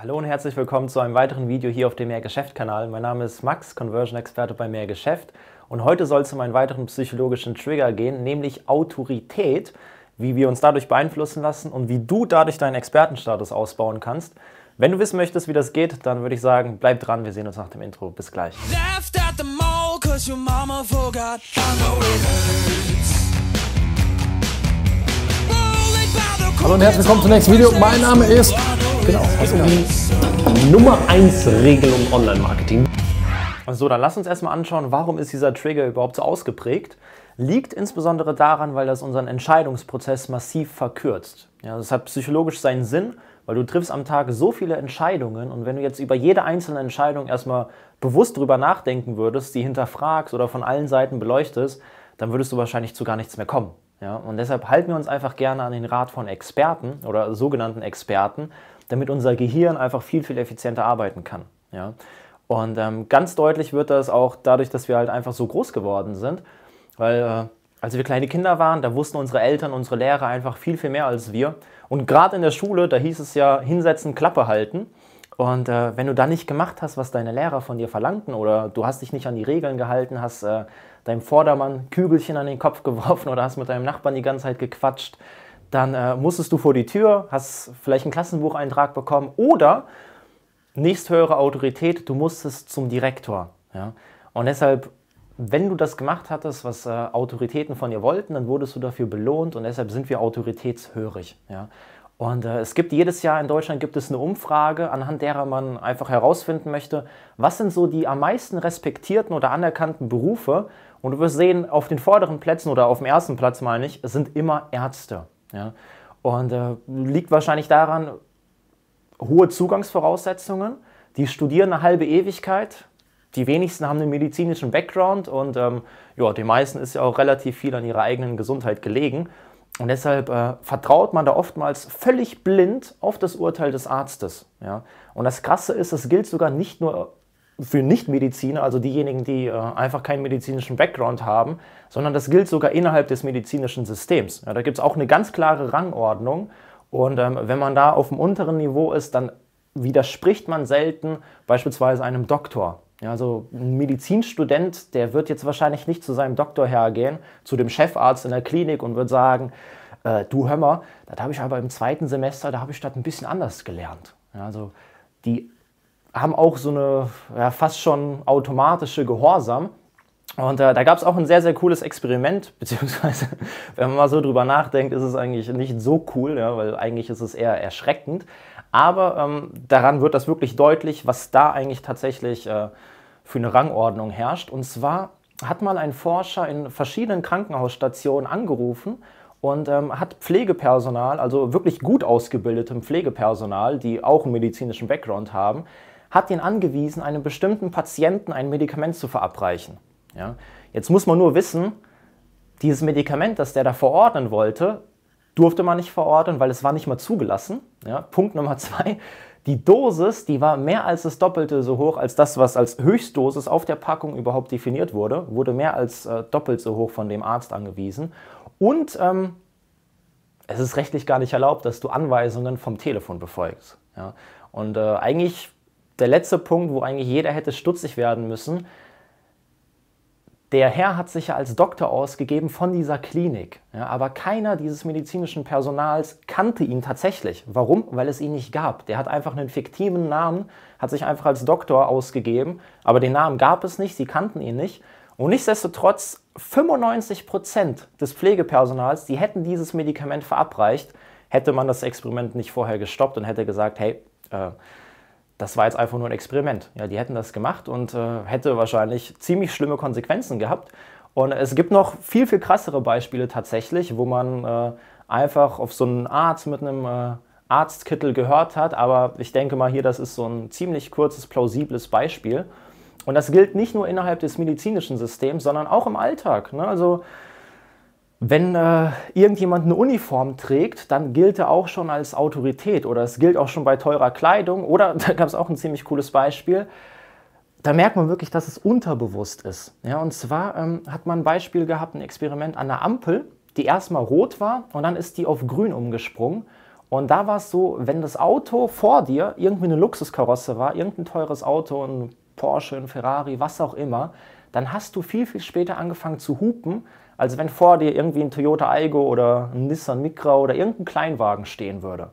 Hallo und herzlich willkommen zu einem weiteren Video hier auf dem Mehrgeschäft-Kanal. Mein Name ist Max, Conversion-Experte bei Mehrgeschäft und heute soll es um einen weiteren psychologischen Trigger gehen, nämlich Autorität, wie wir uns dadurch beeinflussen lassen und wie du dadurch deinen Expertenstatus ausbauen kannst. Wenn du wissen möchtest, wie das geht, dann würde ich sagen, bleib dran, wir sehen uns nach dem Intro. Bis gleich. Hallo und herzlich willkommen zum nächsten Video. Mein Name ist Genau, es also geht um die Nummer 1 Regelung Online-Marketing. Also so, dann lass uns erstmal anschauen, warum ist dieser Trigger überhaupt so ausgeprägt? Liegt insbesondere daran, weil das unseren Entscheidungsprozess massiv verkürzt. Ja, das hat psychologisch seinen Sinn, weil du triffst am Tag so viele Entscheidungen und wenn du jetzt über jede einzelne Entscheidung erstmal bewusst drüber nachdenken würdest, sie hinterfragst oder von allen Seiten beleuchtest, dann würdest du wahrscheinlich zu gar nichts mehr kommen. Ja? Und deshalb halten wir uns einfach gerne an den Rat von Experten oder sogenannten Experten damit unser Gehirn einfach viel, viel effizienter arbeiten kann. Ja? Und ähm, ganz deutlich wird das auch dadurch, dass wir halt einfach so groß geworden sind, weil äh, als wir kleine Kinder waren, da wussten unsere Eltern, unsere Lehrer einfach viel, viel mehr als wir. Und gerade in der Schule, da hieß es ja hinsetzen, Klappe halten. Und äh, wenn du da nicht gemacht hast, was deine Lehrer von dir verlangten oder du hast dich nicht an die Regeln gehalten, hast äh, deinem Vordermann Kügelchen an den Kopf geworfen oder hast mit deinem Nachbarn die ganze Zeit gequatscht, dann äh, musstest du vor die Tür, hast vielleicht einen Klassenbucheintrag bekommen oder nächsthöhere Autorität, du musstest zum Direktor. Ja? Und deshalb, wenn du das gemacht hattest, was äh, Autoritäten von dir wollten, dann wurdest du dafür belohnt und deshalb sind wir autoritätshörig. Ja? Und äh, es gibt jedes Jahr in Deutschland gibt es eine Umfrage, anhand derer man einfach herausfinden möchte, was sind so die am meisten respektierten oder anerkannten Berufe. Und du wirst sehen, auf den vorderen Plätzen oder auf dem ersten Platz meine ich, sind immer Ärzte. Ja? Und äh, liegt wahrscheinlich daran, hohe Zugangsvoraussetzungen, die studieren eine halbe Ewigkeit, die wenigsten haben einen medizinischen Background und ähm, ja, den meisten ist ja auch relativ viel an ihrer eigenen Gesundheit gelegen. Und deshalb äh, vertraut man da oftmals völlig blind auf das Urteil des Arztes. Ja? Und das Krasse ist, das gilt sogar nicht nur für Nichtmediziner, also diejenigen, die äh, einfach keinen medizinischen Background haben, sondern das gilt sogar innerhalb des medizinischen Systems. Ja, da gibt es auch eine ganz klare Rangordnung. Und ähm, wenn man da auf dem unteren Niveau ist, dann widerspricht man selten beispielsweise einem Doktor. Ja, also ein Medizinstudent, der wird jetzt wahrscheinlich nicht zu seinem Doktor hergehen, zu dem Chefarzt in der Klinik und wird sagen, äh, du hör mal, das habe ich aber im zweiten Semester, da habe ich das ein bisschen anders gelernt. Ja, also die haben auch so eine ja, fast schon automatische Gehorsam. Und äh, da gab es auch ein sehr, sehr cooles Experiment, beziehungsweise, wenn man mal so drüber nachdenkt, ist es eigentlich nicht so cool, ja, weil eigentlich ist es eher erschreckend. Aber ähm, daran wird das wirklich deutlich, was da eigentlich tatsächlich äh, für eine Rangordnung herrscht. Und zwar hat mal ein Forscher in verschiedenen Krankenhausstationen angerufen und ähm, hat Pflegepersonal, also wirklich gut ausgebildetem Pflegepersonal, die auch einen medizinischen Background haben, hat ihn angewiesen, einem bestimmten Patienten ein Medikament zu verabreichen. Ja? Jetzt muss man nur wissen, dieses Medikament, das der da verordnen wollte, durfte man nicht verordnen, weil es war nicht mal zugelassen. Ja? Punkt Nummer zwei, die Dosis, die war mehr als das Doppelte so hoch als das, was als Höchstdosis auf der Packung überhaupt definiert wurde, wurde mehr als äh, doppelt so hoch von dem Arzt angewiesen. Und ähm, es ist rechtlich gar nicht erlaubt, dass du Anweisungen vom Telefon befolgst. Ja? Und äh, eigentlich der letzte Punkt, wo eigentlich jeder hätte stutzig werden müssen, der Herr hat sich ja als Doktor ausgegeben von dieser Klinik, ja, aber keiner dieses medizinischen Personals kannte ihn tatsächlich. Warum? Weil es ihn nicht gab. Der hat einfach einen fiktiven Namen, hat sich einfach als Doktor ausgegeben, aber den Namen gab es nicht, sie kannten ihn nicht. Und nichtsdestotrotz, 95% Prozent des Pflegepersonals, die hätten dieses Medikament verabreicht, hätte man das Experiment nicht vorher gestoppt und hätte gesagt, hey, äh, das war jetzt einfach nur ein Experiment. Ja, die hätten das gemacht und äh, hätte wahrscheinlich ziemlich schlimme Konsequenzen gehabt. Und es gibt noch viel, viel krassere Beispiele tatsächlich, wo man äh, einfach auf so einen Arzt mit einem äh, Arztkittel gehört hat. Aber ich denke mal hier, das ist so ein ziemlich kurzes, plausibles Beispiel. Und das gilt nicht nur innerhalb des medizinischen Systems, sondern auch im Alltag. Ne? Also wenn äh, irgendjemand eine Uniform trägt, dann gilt er auch schon als Autorität oder es gilt auch schon bei teurer Kleidung oder da gab es auch ein ziemlich cooles Beispiel. Da merkt man wirklich, dass es unterbewusst ist. Ja, und zwar ähm, hat man ein Beispiel gehabt, ein Experiment an der Ampel, die erstmal rot war und dann ist die auf grün umgesprungen. Und da war es so, wenn das Auto vor dir irgendwie eine Luxuskarosse war, irgendein teures Auto, ein Porsche, ein Ferrari, was auch immer, dann hast du viel, viel später angefangen zu hupen, als wenn vor dir irgendwie ein Toyota Aygo oder ein Nissan Micra oder irgendein Kleinwagen stehen würde.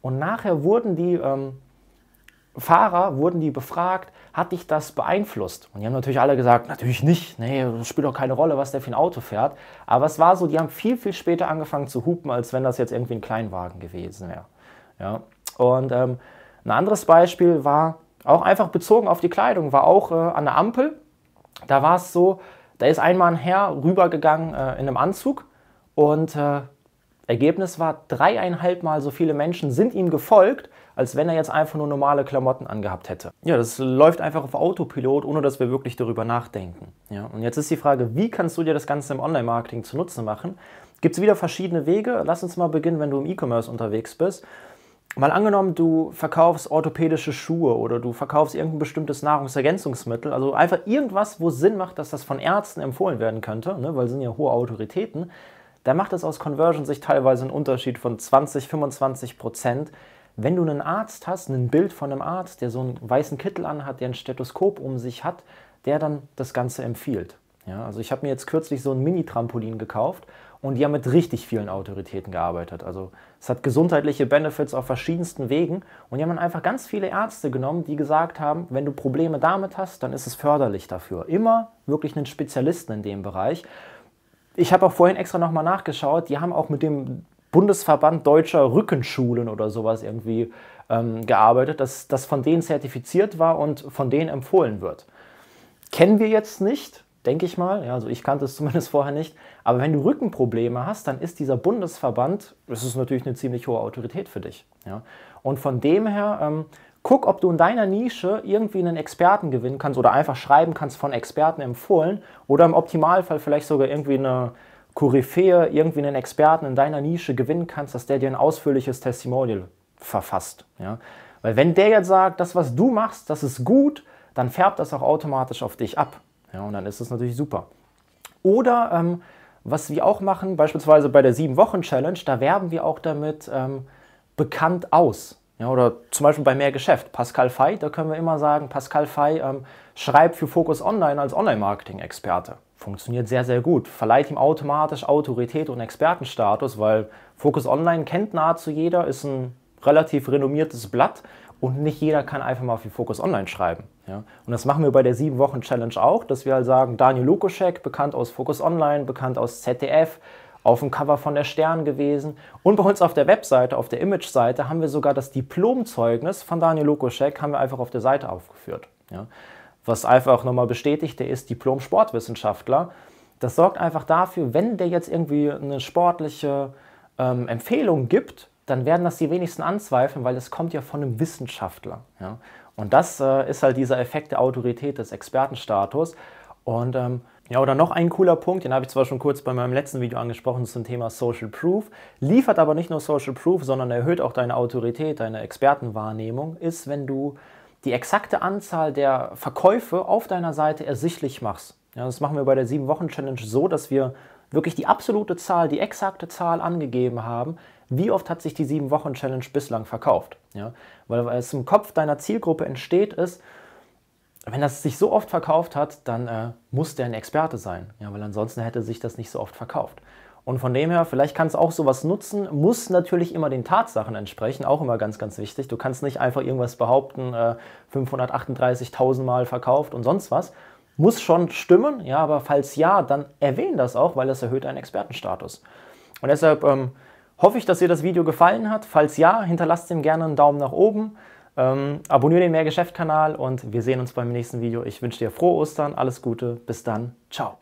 Und nachher wurden die ähm, Fahrer, wurden die befragt, hat dich das beeinflusst? Und die haben natürlich alle gesagt, natürlich nicht, nee, das spielt doch keine Rolle, was der für ein Auto fährt. Aber es war so, die haben viel, viel später angefangen zu hupen, als wenn das jetzt irgendwie ein Kleinwagen gewesen wäre. Ja. Und ähm, ein anderes Beispiel war, auch einfach bezogen auf die Kleidung, war auch äh, an der Ampel. Da war es so, da ist einmal ein Herr rübergegangen äh, in einem Anzug und äh, Ergebnis war, dreieinhalb Mal so viele Menschen sind ihm gefolgt, als wenn er jetzt einfach nur normale Klamotten angehabt hätte. Ja, das läuft einfach auf Autopilot, ohne dass wir wirklich darüber nachdenken. Ja, und jetzt ist die Frage, wie kannst du dir das Ganze im Online-Marketing zunutze machen? Gibt es wieder verschiedene Wege? Lass uns mal beginnen, wenn du im E-Commerce unterwegs bist. Mal angenommen, du verkaufst orthopädische Schuhe oder du verkaufst irgendein bestimmtes Nahrungsergänzungsmittel, also einfach irgendwas, wo es Sinn macht, dass das von Ärzten empfohlen werden könnte, ne, weil sind ja hohe Autoritäten, da macht es aus Conversion-Sicht teilweise einen Unterschied von 20, 25 Prozent. Wenn du einen Arzt hast, ein Bild von einem Arzt, der so einen weißen Kittel anhat, der ein Stethoskop um sich hat, der dann das Ganze empfiehlt. Ja, also ich habe mir jetzt kürzlich so ein Mini-Trampolin gekauft und die haben mit richtig vielen Autoritäten gearbeitet. Also es hat gesundheitliche Benefits auf verschiedensten Wegen. Und die haben einfach ganz viele Ärzte genommen, die gesagt haben, wenn du Probleme damit hast, dann ist es förderlich dafür. Immer wirklich einen Spezialisten in dem Bereich. Ich habe auch vorhin extra nochmal nachgeschaut, die haben auch mit dem Bundesverband Deutscher Rückenschulen oder sowas irgendwie ähm, gearbeitet, dass das von denen zertifiziert war und von denen empfohlen wird. Kennen wir jetzt nicht, denke ich mal. Ja, also ich kannte es zumindest vorher nicht. Aber wenn du Rückenprobleme hast, dann ist dieser Bundesverband, das ist natürlich eine ziemlich hohe Autorität für dich. Ja. Und von dem her, ähm, guck, ob du in deiner Nische irgendwie einen Experten gewinnen kannst oder einfach schreiben kannst von Experten empfohlen oder im Optimalfall vielleicht sogar irgendwie eine Koryphäe, irgendwie einen Experten in deiner Nische gewinnen kannst, dass der dir ein ausführliches Testimonial verfasst. Ja. Weil wenn der jetzt sagt, das, was du machst, das ist gut, dann färbt das auch automatisch auf dich ab. Ja, und dann ist das natürlich super. Oder ähm, was wir auch machen, beispielsweise bei der 7-Wochen-Challenge, da werben wir auch damit ähm, bekannt aus. Ja, oder zum Beispiel bei mehr Geschäft. Pascal Fay, da können wir immer sagen, Pascal Fay ähm, schreibt für Focus Online als Online-Marketing-Experte. Funktioniert sehr, sehr gut. Verleiht ihm automatisch Autorität und Expertenstatus, weil Focus Online kennt nahezu jeder, ist ein relativ renommiertes Blatt und nicht jeder kann einfach mal für Focus Online schreiben. Ja? Und das machen wir bei der 7-Wochen-Challenge auch, dass wir halt sagen, Daniel Lukoschek, bekannt aus Focus Online, bekannt aus ZDF, auf dem Cover von der Stern gewesen. Und bei uns auf der Webseite, auf der Image-Seite, haben wir sogar das Diplomzeugnis von Daniel Lukoschek, haben wir einfach auf der Seite aufgeführt. Ja? Was einfach nochmal bestätigt, der ist Diplom-Sportwissenschaftler. Das sorgt einfach dafür, wenn der jetzt irgendwie eine sportliche ähm, Empfehlung gibt, dann werden das die wenigsten anzweifeln, weil es kommt ja von einem Wissenschaftler. Ja? Und das äh, ist halt dieser Effekt der Autorität des Expertenstatus. Und ähm, ja, oder noch ein cooler Punkt, den habe ich zwar schon kurz bei meinem letzten Video angesprochen zum Thema Social Proof, liefert aber nicht nur Social Proof, sondern erhöht auch deine Autorität, deine Expertenwahrnehmung, ist, wenn du die exakte Anzahl der Verkäufe auf deiner Seite ersichtlich machst. Ja, das machen wir bei der 7-Wochen-Challenge so, dass wir wirklich die absolute Zahl, die exakte Zahl angegeben haben, wie oft hat sich die 7-Wochen-Challenge bislang verkauft? Ja? Weil es im Kopf deiner Zielgruppe entsteht, ist, wenn das sich so oft verkauft hat, dann äh, muss der ein Experte sein, ja? weil ansonsten hätte sich das nicht so oft verkauft. Und von dem her, vielleicht kannst du auch sowas nutzen, muss natürlich immer den Tatsachen entsprechen, auch immer ganz, ganz wichtig. Du kannst nicht einfach irgendwas behaupten, äh, 538.000 Mal verkauft und sonst was. Muss schon stimmen, ja, aber falls ja, dann erwähne das auch, weil das erhöht deinen Expertenstatus. Und deshalb ähm, Hoffe ich, dass dir das Video gefallen hat. Falls ja, hinterlasst ihm gerne einen Daumen nach oben. Ähm, abonniere den Mehrgeschäft-Kanal und wir sehen uns beim nächsten Video. Ich wünsche dir frohe Ostern, alles Gute, bis dann, ciao.